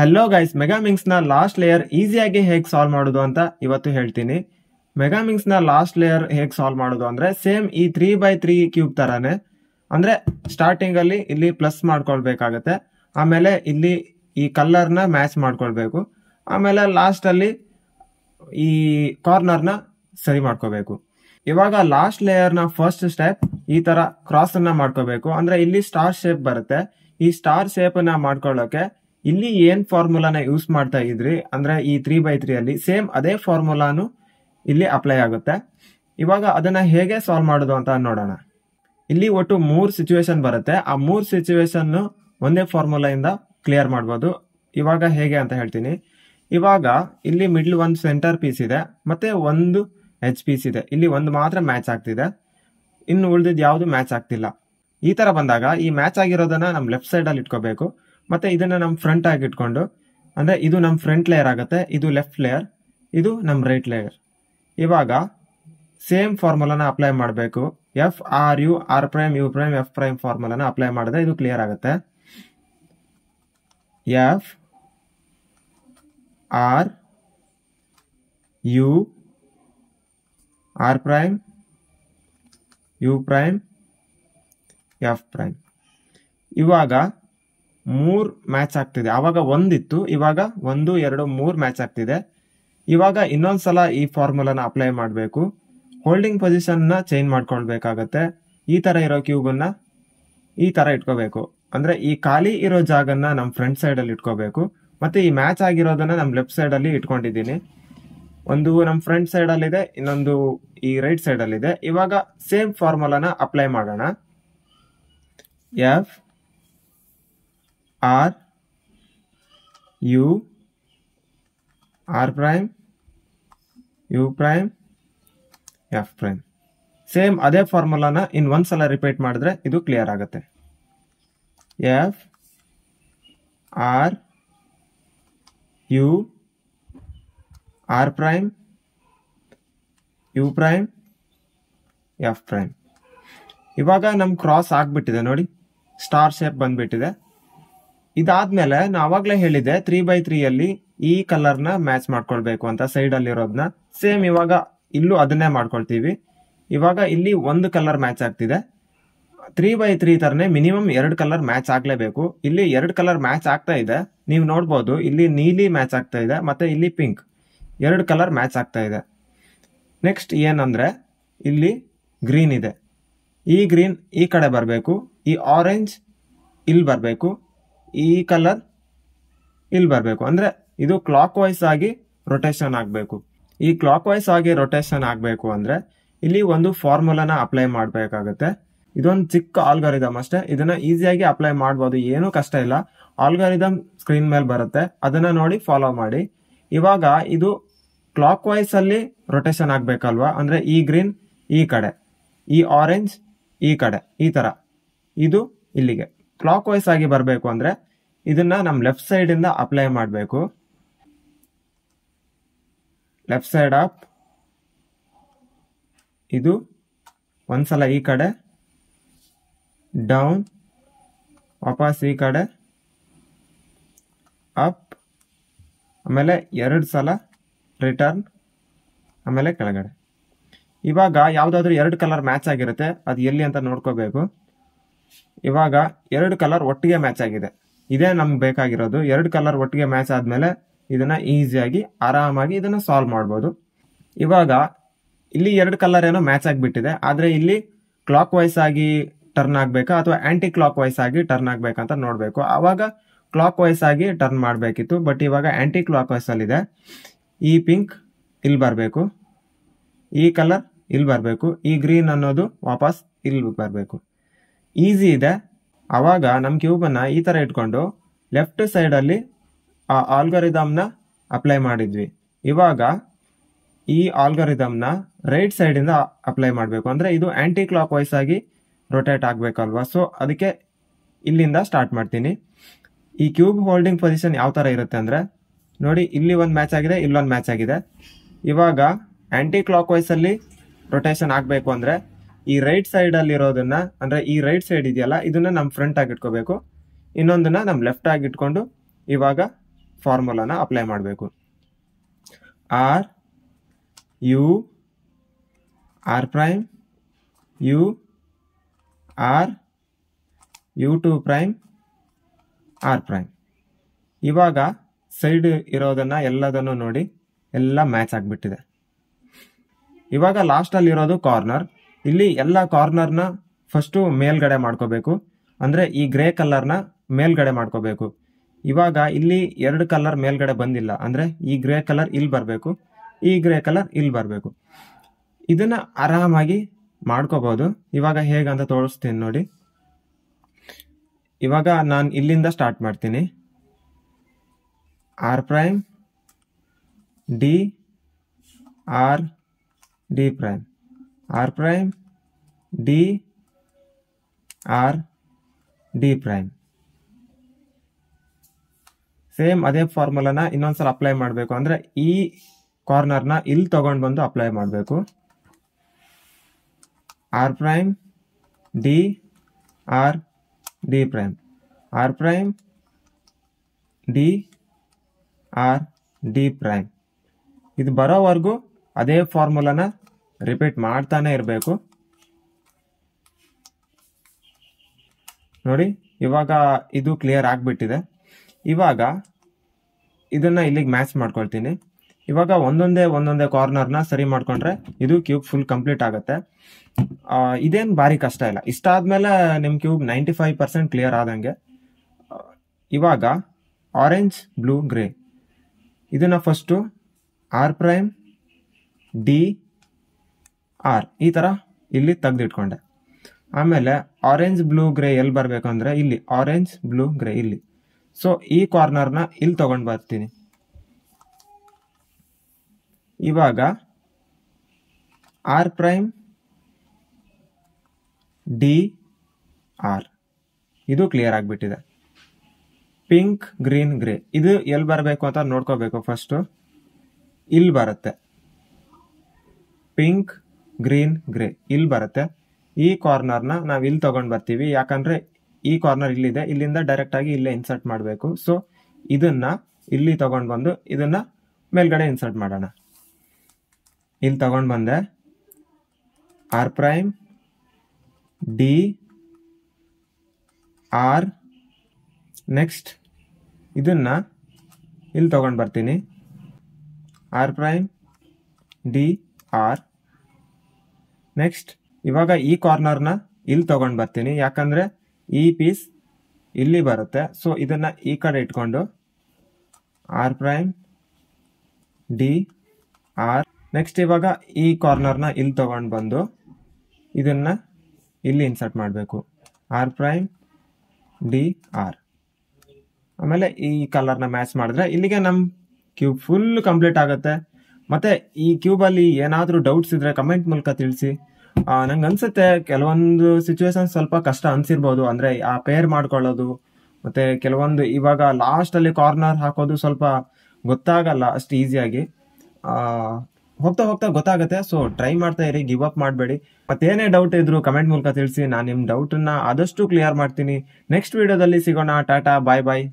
hello guys ಮೆಗಾಮಿಂಗ್ಸ್ ನ last layer ಈಸಿಯಾಗಿ ಹೇಗೆ ಸಾಲ್ವ್ ಮಾಡೋದು ಅಂತ ಇವತ್ತು ಹೇಳ್ತೀನಿ ಮೆಗಾಮಿಂಗ್ಸ್ ನ ಲಾಸ್ಟ್ ಲೇಯರ್ ಹೇಗೆ ಸಾಲ್ವ್ ಮಾಡೋದು ಅಂದ್ರೆ ಸೇಮ್ ಈ ತ್ರೀ ಬೈ ತ್ರೀ ಕ್ಯೂಬ್ ತರಾನೇ ಅಂದ್ರೆ ಸ್ಟಾರ್ಟಿಂಗ್ ಅಲ್ಲಿ ಇಲ್ಲಿ ಪ್ಲಸ್ ಮಾಡ್ಕೊಳ್ಬೇಕಾಗತ್ತೆ ಆಮೇಲೆ ಇಲ್ಲಿ ಈ ನ ಮ್ಯಾಚ್ ಮಾಡ್ಕೊಳ್ಬೇಕು ಆಮೇಲೆ ಲಾಸ್ಟ್ ಅಲ್ಲಿ ಈ ನ ಸರಿ ಮಾಡ್ಕೋಬೇಕು ಇವಾಗ ಲಾಸ್ಟ್ ಲೇಯರ್ನ ಫಸ್ಟ್ ಸ್ಟೆಪ್ ಈ ತರ ಕ್ರಾಸ್ ಅನ್ನ ಮಾಡ್ಕೋಬೇಕು ಅಂದ್ರೆ ಇಲ್ಲಿ ಸ್ಟಾರ್ ಶೇಪ್ ಬರುತ್ತೆ ಈ ಸ್ಟಾರ್ ಶೇಪ್ ಅನ್ನ ಮಾಡ್ಕೊಳ್ಳೋಕೆ ಇಲ್ಲಿ ಏನ್ ಫಾರ್ಮುಲಾನ ಯೂಸ್ ಮಾಡ್ತಾ ಇದ್ರಿ ಅಂದ್ರೆ ಈ ತ್ರೀ ಬೈ ತ್ರೀ ಅಲ್ಲಿ ಸೇಮ್ ಅದೇ ಫಾರ್ಮುಲಾನು ಇಲ್ಲಿ ಅಪ್ಲೈ ಆಗುತ್ತೆ ಇವಾಗ ಅದನ್ನ ಹೇಗೆ ಸಾಲ್ವ್ ಮಾಡೋದು ಅಂತ ನೋಡೋಣ ಇಲ್ಲಿ ಒಟ್ಟು ಮೂರು ಸಿಚುವೇಶನ್ ಬರುತ್ತೆ ಆ ಮೂರು ಸಿಚುವೇಶನ್ ಒಂದೇ ಫಾರ್ಮುಲಾಯಿಂದ ಕ್ಲಿಯರ್ ಮಾಡ್ಬೋದು ಇವಾಗ ಹೇಗೆ ಅಂತ ಹೇಳ್ತೀನಿ ಇವಾಗ ಇಲ್ಲಿ ಮಿಡ್ಲ್ ಒಂದು ಸೆಂಟರ್ ಪೀಸ್ ಇದೆ ಮತ್ತೆ ಒಂದು ಎಚ್ ಪೀಸ್ ಇದೆ ಇಲ್ಲಿ ಒಂದು ಮಾತ್ರ ಮ್ಯಾಚ್ ಆಗ್ತಿದೆ ಇನ್ನು ಉಳಿದಿದ್ದು ಯಾವುದು ಮ್ಯಾಚ್ ಆಗ್ತಿಲ್ಲ ಈ ತರ ಬಂದಾಗ ಈ ಮ್ಯಾಚ್ ಆಗಿರೋದನ್ನ ನಮ್ಮ ಲೆಫ್ಟ್ ಸೈಡ್ ಅಲ್ಲಿ ಇಟ್ಕೋಬೇಕು ಮತ್ತೆ ಇದನ್ನ ನಮ್ಮ ಫ್ರಂಟ್ ಆಗಿ ಇಟ್ಕೊಂಡು ಅಂದರೆ ಇದು ನಮ್ಮ ಫ್ರಂಟ್ ಲೇಯರ್ ಆಗುತ್ತೆ ಇದು ಲೆಫ್ಟ್ ಲೇಯರ್ ಇದು ನಮ್ಮ ರೈಟ್ ಲೇಯರ್ ಇವಾಗ ಸೇಮ್ ಫಾರ್ಮುಲಾನ ಅಪ್ಲೈ ಮಾಡಬೇಕು F R U R prime U prime F prime ಫಾರ್ಮುಲಾನ ಅಪ್ಲೈ ಮಾಡಿದ್ರೆ ಇದು ಕ್ಲಿಯರ್ ಆಗುತ್ತೆ F R U R prime U prime F prime ಇವಾಗ ಮೂರ್ ಮ್ಯಾಚ್ ಆಗ್ತಿದೆ ಆವಾಗ ಒಂದಿತ್ತು ಇವಾಗ ಒಂದು ಎರಡು ಮೂರ್ ಮ್ಯಾಚ್ ಆಗ್ತಿದೆ ಇವಾಗ ಇನ್ನೊಂದ್ಸಲ ಈ ಫಾರ್ಮುಲಾನ ಅಪ್ಲೈ ಮಾಡಬೇಕು ಹೋಲ್ಡಿಂಗ್ ಪೊಸಿಷನ್ನ ಚೇಂಜ್ ಮಾಡ್ಕೊಳ್ಬೇಕಾಗತ್ತೆ ಈ ಥರ ಇರೋ ಕ್ಯೂಬನ್ನು ಈ ಥರ ಇಟ್ಕೋಬೇಕು ಅಂದರೆ ಈ ಖಾಲಿ ಇರೋ ಜಾಗನ್ನ ನಮ್ಮ ಫ್ರಂಟ್ ಸೈಡಲ್ಲಿ ಇಟ್ಕೋಬೇಕು ಮತ್ತು ಈ ಮ್ಯಾಚ್ ಆಗಿರೋದನ್ನ ನಮ್ಮ ಲೆಫ್ಟ್ ಸೈಡಲ್ಲಿ ಇಟ್ಕೊಂಡಿದ್ದೀನಿ ಒಂದು ನಮ್ಮ ಫ್ರಂಟ್ ಸೈಡಲ್ಲಿದೆ ಇನ್ನೊಂದು ಈ ರೈಟ್ ಸೈಡಲ್ಲಿದೆ ಇವಾಗ ಸೇಮ್ ಫಾರ್ಮುಲಾನ ಅಪ್ಲೈ ಮಾಡೋಣ F R U R prime U prime F prime ಸೇಮ್ ಅದೇ ಫಾರ್ಮುಲಾನ ಇನ್ ಒಂದ್ಸಲ ರಿಪೀಟ್ ಮಾಡಿದ್ರೆ ಇದು ಕ್ಲಿಯರ್ ಆಗುತ್ತೆ F R U R prime U prime F prime ಇವಾಗ ನಮ್ಮ ಕ್ರಾಸ್ ಆಗಿಬಿಟ್ಟಿದೆ ನೋಡಿ ಸ್ಟಾರ್ ಶೇಪ್ ಬಂದ್ಬಿಟ್ಟಿದೆ ಇದಾದ್ಮೇಲೆ ನಾ ಅವಾಗ್ಲೇ ಹೇಳಿದೆ ತ್ರೀ ಬೈ ತ್ರೀ ಅಲ್ಲಿ ಈ ಕಲರ್ ನ ಮ್ಯಾಚ್ ಮಾಡ್ಕೊಳ್ಬೇಕು ಅಂತ ಸೈಡ್ ಅಲ್ಲಿ ಇರೋದನ್ನ ಸೇಮ್ ಇವಾಗ ಇಲ್ಲೂ ಅದನ್ನೇ ಮಾಡ್ಕೊಳ್ತೀವಿ ಇವಾಗ ಇಲ್ಲಿ ಒಂದು ಕಲರ್ ಮ್ಯಾಚ್ ಆಗ್ತಿದೆ ತ್ರೀ ಬೈ ತ್ರೀ ತರನೇ ಮಿನಿಮಮ್ ಎರಡು ಕಲರ್ ಮ್ಯಾಚ್ ಆಗ್ಲೇಬೇಕು ಇಲ್ಲಿ ಎರಡು ಕಲರ್ ಮ್ಯಾಚ್ ಆಗ್ತಾ ಇದೆ ನೀವು ನೋಡ್ಬೋದು ಇಲ್ಲಿ ನೀಲಿ ಮ್ಯಾಚ್ ಆಗ್ತಾ ಇದೆ ಮತ್ತೆ ಇಲ್ಲಿ ಪಿಂಕ್ ಎರಡು ಕಲರ್ ಮ್ಯಾಚ್ ಆಗ್ತಾ ಇದೆ ನೆಕ್ಸ್ಟ್ ಏನಂದ್ರೆ ಇಲ್ಲಿ ಗ್ರೀನ್ ಇದೆ ಈ ಗ್ರೀನ್ ಈ ಕಡೆ ಬರಬೇಕು ಈ ಆರೆಂಜ್ ಇಲ್ಲಿ ಬರಬೇಕು ಈ ಕಲರ್ ಇಲ್ಲಿ ಬರಬೇಕು ಅಂದರೆ ಇದು ಕ್ಲಾಕ್ ವೈಸ್ ಆಗಿ ರೊಟೇಷನ್ ಆಗಬೇಕು ಈ ಕ್ಲಾಕ್ ವೈಸ್ ಆಗಿ ರೊಟೇಷನ್ ಆಗಬೇಕು ಅಂದರೆ ಇಲ್ಲಿ ಒಂದು ಫಾರ್ಮುಲಾನ ಅಪ್ಲೈ ಮಾಡಬೇಕಾಗುತ್ತೆ ಇದೊಂದು ಚಿಕ್ಕ ಆಲ್ಗಾರಿದಮ್ ಅಷ್ಟೇ ಇದನ್ನ ಈಸಿಯಾಗಿ ಅಪ್ಲೈ ಮಾಡ್ಬೋದು ಏನೂ ಕಷ್ಟ ಇಲ್ಲ ಆಲ್ಗಾರಿದಮ್ ಸ್ಕ್ರೀನ್ ಮೇಲೆ ಬರುತ್ತೆ ಅದನ್ನ ನೋಡಿ ಫಾಲೋ ಮಾಡಿ ಇವಾಗ ಇದು ಕ್ಲಾಕ್ ವೈಸ್ ಅಲ್ಲಿ ರೊಟೇಷನ್ ಆಗಬೇಕಲ್ವಾ ಅಂದರೆ ಈ ಗ್ರೀನ್ ಈ ಕಡೆ ಈ ಆರೆಂಜ್ ಈ ಕಡೆ ಈ ಥರ ಇದು ಇಲ್ಲಿಗೆ ಕ್ಲಾಕ್ ವೈಸ್ ಆಗಿ ಬರಬೇಕು ಅಂದರೆ ಇದನ್ನು ನಮ್ಮ ಲೆಫ್ಟ್ ಸೈಡಿಂದ ಅಪ್ಲೈ ಮಾಡಬೇಕು ಲೆಫ್ಟ್ ಸೈಡ್ ಅಪ್ ಇದು ಒಂದ್ಸಲ ಈ ಕಡೆ ಡೌನ್ ವಾಪಸ್ ಈ ಕಡೆ ಅಪ್ ಆಮೇಲೆ ಎರಡು ಸಲ ರಿಟರ್ನ್ ಆಮೇಲೆ ಕೆಳಗಡೆ ಇವಾಗ ಯಾವುದಾದ್ರೂ ಎರಡು ಕಲರ್ ಮ್ಯಾಚ್ ಆಗಿರುತ್ತೆ ಅದು ಎಲ್ಲಿ ಅಂತ ನೋಡ್ಕೋಬೇಕು ಇವಾಗ ಎರಡು ಕಲರ್ ಒಟ್ಟಿಗೆ ಮ್ಯಾಚ್ ಆಗಿದೆ ಇದೇ ನಮ್ಗೆ ಬೇಕಾಗಿರೋದು ಎರಡು ಕಲರ್ ಒಟ್ಟಿಗೆ ಮ್ಯಾಚ್ ಆದಮೇಲೆ ಇದನ್ನು ಈಸಿಯಾಗಿ ಆರಾಮಾಗಿ ಇದನ್ನು ಸಾಲ್ವ್ ಮಾಡ್ಬೋದು ಇವಾಗ ಇಲ್ಲಿ ಎರಡು ಕಲರ್ ಏನೋ ಮ್ಯಾಚ್ ಆಗಿಬಿಟ್ಟಿದೆ ಆದರೆ ಇಲ್ಲಿ ಕ್ಲಾಕ್ ವೈಸ್ ಆಗಿ ಟರ್ನ್ ಆಗಬೇಕಾ ಅಥವಾ ಆ್ಯಂಟಿ ಕ್ಲಾಕ್ ವೈಸ್ ಆಗಿ ಟರ್ನ್ ಆಗಬೇಕಂತ ನೋಡಬೇಕು ಆವಾಗ ಕ್ಲಾಕ್ ವೈಸ್ ಆಗಿ ಟರ್ನ್ ಮಾಡಬೇಕಿತ್ತು ಬಟ್ ಇವಾಗ ಆ್ಯಂಟಿ ಕ್ಲಾಕ್ ವೈಸಲ್ಲಿದೆ ಈ ಪಿಂಕ್ ಇಲ್ಲಿ ಬರಬೇಕು ಈ ಕಲರ್ ಇಲ್ಲಿ ಬರಬೇಕು ಈ ಗ್ರೀನ್ ಅನ್ನೋದು ವಾಪಸ್ ಇಲ್ಲಿ ಬರಬೇಕು ಈಸಿ ಇದೆ ಆವಾಗ ನಮ್ಮ ಕ್ಯೂಬನ್ನು ಈ ಥರ ಇಟ್ಕೊಂಡು ಲೆಫ್ಟ್ ಸೈಡಲ್ಲಿ ಆ ಆಲ್ಗರಿದಮ್ನ ಅಪ್ಲೈ ಮಾಡಿದ್ವಿ ಇವಾಗ ಈ ಆಲ್ಗರಿದಮ್ನ ರೈಟ್ ಸೈಡಿಂದ ಅಪ್ಲೈ ಮಾಡಬೇಕು ಅಂದರೆ ಇದು ಆ್ಯಂಟಿ ಕ್ಲಾಕ್ ವೈಸ್ ಆಗಿ ರೊಟೇಟ್ ಆಗಬೇಕಲ್ವಾ ಸೊ ಅದಕ್ಕೆ ಇಲ್ಲಿಂದ ಸ್ಟಾರ್ಟ್ ಮಾಡ್ತೀನಿ ಈ ಕ್ಯೂಬ್ ಹೋಲ್ಡಿಂಗ್ ಪೊಸಿಷನ್ ಯಾವ ಥರ ಇರುತ್ತೆ ಅಂದರೆ ನೋಡಿ ಇಲ್ಲಿ ಒಂದು ಮ್ಯಾಚ್ ಆಗಿದೆ ಇಲ್ಲೊಂದು ಮ್ಯಾಚ್ ಆಗಿದೆ ಇವಾಗ ಆ್ಯಂಟಿ ಕ್ಲಾಕ್ ವೈಸಲ್ಲಿ ರೊಟೇಷನ್ ಆಗಬೇಕು ಅಂದರೆ ಈ ರೈಟ್ ಅಲ್ಲಿ ಇರೋದನ್ನ ಅಂದರೆ ಈ ರೈಟ್ ಸೈಡ್ ಇದೆಯಲ್ಲ ಇದನ್ನ ನಮ್ಮ ಫ್ರಂಟ್ ಆಗಿ ಇಟ್ಕೋಬೇಕು ಇನ್ನೊಂದನ್ನು ನಮ್ಮ ಲೆಫ್ಟ್ ಆಗಿ ಇಟ್ಕೊಂಡು ಇವಾಗ ಫಾರ್ಮುಲಾನ ಅಪ್ಲೈ ಮಾಡಬೇಕು R U R prime U R U two prime R prime ಇವಾಗ ಸೈಡ್ ಇರೋದನ್ನ ಎಲ್ಲದನ್ನು ನೋಡಿ ಎಲ್ಲ ಮ್ಯಾಚ್ ಆಗಿಬಿಟ್ಟಿದೆ ಇವಾಗ ಲಾಸ್ಟಲ್ಲಿರೋದು ಕಾರ್ನರ್ ಇಲ್ಲಿ ಎಲ್ಲ ಕಾರ್ನರ್ನ ಫಸ್ಟು ಮೇಲ್ಗಡೆ ಮಾಡ್ಕೋಬೇಕು ಅಂದರೆ ಈ ಗ್ರೇ ಕಲರ್ನ ಮೇಲ್ಗಡೆ ಮಾಡ್ಕೋಬೇಕು ಇವಾಗ ಇಲ್ಲಿ ಎರಡು ಕಲರ್ ಮೇಲ್ಗಡೆ ಬಂದಿಲ್ಲ ಅಂದರೆ ಈ ಗ್ರೇ ಕಲರ್ ಇಲ್ಲಿ ಬರಬೇಕು ಈ ಗ್ರೇ ಕಲರ್ ಇಲ್ಲಿ ಬರಬೇಕು ಇದನ್ನು ಆರಾಮಾಗಿ ಮಾಡ್ಕೋಬೋದು ಇವಾಗ ಹೇಗಂತ ತೋರಿಸ್ತೀನಿ ನೋಡಿ ಇವಾಗ ನಾನು ಇಲ್ಲಿಂದ ಸ್ಟಾರ್ಟ್ ಮಾಡ್ತೀನಿ R prime D R D prime R prime D R D prime same ಅದೇ ಫಾರ್ಮುಲಾನ ಇನ್ನೊಂದ್ಸಲ ಅಪ್ಲೈ ಮಾಡಬೇಕು ಅಂದರೆ ಈ ಕಾರ್ನರ್ನ ಇಲ್ಲಿ ತಗೊಂಡು ಬಂದು ಅಪ್ಲೈ ಮಾಡಬೇಕು R prime D R D prime R prime D R D prime ಇದು ಬರೋವರೆಗೂ ಅದೇ ಫಾರ್ಮುಲಾನ ರಿಪೀಟ್ ಮಾಡ್ತಾನೆ ಇರಬೇಕು ನೋಡಿ ಇವಾಗ ಇದು ಕ್ಲಿಯರ್ ಆಗಿಬಿಟ್ಟಿದೆ ಇವಾಗ ಇದನ್ನು ಇಲ್ಲಿಗೆ ಮ್ಯಾಚ್ ಮಾಡ್ಕೊಳ್ತೀನಿ ಇವಾಗ ಒಂದೊಂದೇ ಒಂದೊಂದೇ ಕಾರ್ನರ್ನ ಸರಿ ಮಾಡಿಕೊಂಡ್ರೆ ಇದು ಕ್ಯೂಬ್ ಫುಲ್ ಕಂಪ್ಲೀಟ್ ಆಗುತ್ತೆ ಇದೇನು ಭಾರಿ ಕಷ್ಟ ಇಲ್ಲ ಮೇಲೆ ನಿಮ್ಮ cube ninety five percent clear ಆದಂಗೆ ಇವಾಗ ಆರೆಂಜ್ ಬ್ಲೂ ಗ್ರೇ ಇದನ್ನು first R prime D R ಈ ಥರ ಇಲ್ಲಿ ತೆಗೆದಿಟ್ಕೊಂಡೆ ಆಮೇಲೆ ಆರೆಂಜ್ ಬ್ಲೂ ಗ್ರೇ ಎಲ್ಲಿ ಬರಬೇಕು ಅಂದರೆ ಇಲ್ಲಿ ಆರೆಂಜ್ ಬ್ಲೂ ಗ್ರೇ ಇಲ್ಲಿ ಸೊ ಈ ಕಾರ್ನರ್ನ ಇಲ್ಲಿ ತೊಗೊಂಡು ಬರ್ತೀನಿ ಇವಾಗ ಆರ್ ಪ್ರೈಮ್ ಡಿ ಆರ್ ಇದು ಕ್ಲಿಯರ್ ಆಗಿಬಿಟ್ಟಿದೆ ಪಿಂಕ್ ಗ್ರೀನ್ ಗ್ರೇ ಇದು ಎಲ್ಲಿ ಬರಬೇಕು ಅಂತ ನೋಡ್ಕೋಬೇಕು ಫಸ್ಟು ಇಲ್ಲಿ ಬರುತ್ತೆ ಪಿಂಕ್ ಗ್ರೀನ್ ಗ್ರೇ ಇಲ್ಲಿ ಬರುತ್ತೆ ಈ ಕಾರ್ನರ್ನ ನಾವು ಇಲ್ಲಿ ತೊಗೊಂಡು ಬರ್ತೀವಿ ಯಾಕಂದರೆ ಈ ಕಾರ್ನರ್ ಇಲ್ಲಿದೆ ಇಲ್ಲಿಂದ ಡೈರೆಕ್ಟಾಗಿ ಇಲ್ಲೇ ಇನ್ಸರ್ಟ್ ಮಾಡಬೇಕು ಸೊ ಇದನ್ನು ಇಲ್ಲಿ ತೊಗೊಂಡು ಬಂದು ಇದನ್ನು ಮೇಲ್ಗಡೆ ಇನ್ಸರ್ಟ್ ಮಾಡೋಣ ಇಲ್ಲಿ ತಗೊಂಡು ಬಂದೆ R prime D R next ಇದನ್ನು ಇಲ್ಲಿ ತೊಗೊಂಡು ಬರ್ತೀನಿ R prime D R next ಇವಾಗ ಈ ಕಾರ್ನರ್ನ ಇಲ್ಲಿ ತೊಗೊಂಡು ಬರ್ತೀನಿ ಯಾಕಂದರೆ ಈ ಪೀಸ್ ಇಲ್ಲಿ ಬರುತ್ತೆ ಸೊ ಇದನ್ನು ಈ ಕಡೆ ಇಟ್ಕೊಂಡು R prime D R next ಇವಾಗ ಈ ಕಾರ್ನರ್ನ ಇಲ್ಲಿ ತೊಗೊಂಡು ಬಂದು ಇದನ್ನು ಇಲ್ಲಿ ಇನ್ಸರ್ಟ್ ಮಾಡಬೇಕು ಆರ್ ಪ್ರೈಮ್ ಡಿ ಆರ್ ಆಮೇಲೆ ಈ ಕಲರ್ನ ಮ್ಯಾಚ್ ಮಾಡಿದ್ರೆ ಇಲ್ಲಿಗೆ ನಮ್ಮ ಕ್ಯೂಬ್ ಫುಲ್ ಕಂಪ್ಲೀಟ್ ಆಗುತ್ತೆ ಮತ್ತೆ ಈ ಕ್ಯೂಬಲ್ಲಿ ಏನಾದರೂ ಡೌಟ್ಸ್ ಇದ್ರೆ ಕಮೆಂಟ್ ಮೂಲಕ ತಿಳಿಸಿ ನಂಗೆ ಅನ್ಸುತ್ತೆ ಕೆಲವೊಂದು ಸಿಚುವೇಶನ್ ಸ್ವಲ್ಪ ಕಷ್ಟ ಅನಿಸಿರ್ಬೋದು ಅಂದರೆ ಆ ಪೇರ್ ಮಾಡ್ಕೊಳ್ಳೋದು ಮತ್ತೆ ಕೆಲವೊಂದು ಇವಾಗ ಲಾಸ್ಟಲ್ಲಿ ಕಾರ್ನರ್ ಹಾಕೋದು ಸ್ವಲ್ಪ ಗೊತ್ತಾಗಲ್ಲ ಅಷ್ಟು ಈಸಿಯಾಗಿ ಹೋಗ್ತಾ ಹೋಗ್ತಾ ಗೊತ್ತಾಗುತ್ತೆ ಸೊ ಟ್ರೈ ಮಾಡ್ತಾ ಇರಿ ಗಿವ್ ಅಪ್ ಮಾಡಬೇಡಿ ಮತ್ತೇನೇ ಡೌಟ್ ಇದ್ರು ಕಮೆಂಟ್ ಮೂಲಕ ತಿಳಿಸಿ ನಾನು ನಿಮ್ಮ ಡೌಟನ್ನು ಆದಷ್ಟು ಕ್ಲಿಯರ್ ಮಾಡ್ತೀನಿ ನೆಕ್ಸ್ಟ್ ವಿಡಿಯೋದಲ್ಲಿ ಸಿಗೋಣ ಟಾಟಾ ಬಾಯ್ ಬಾಯ್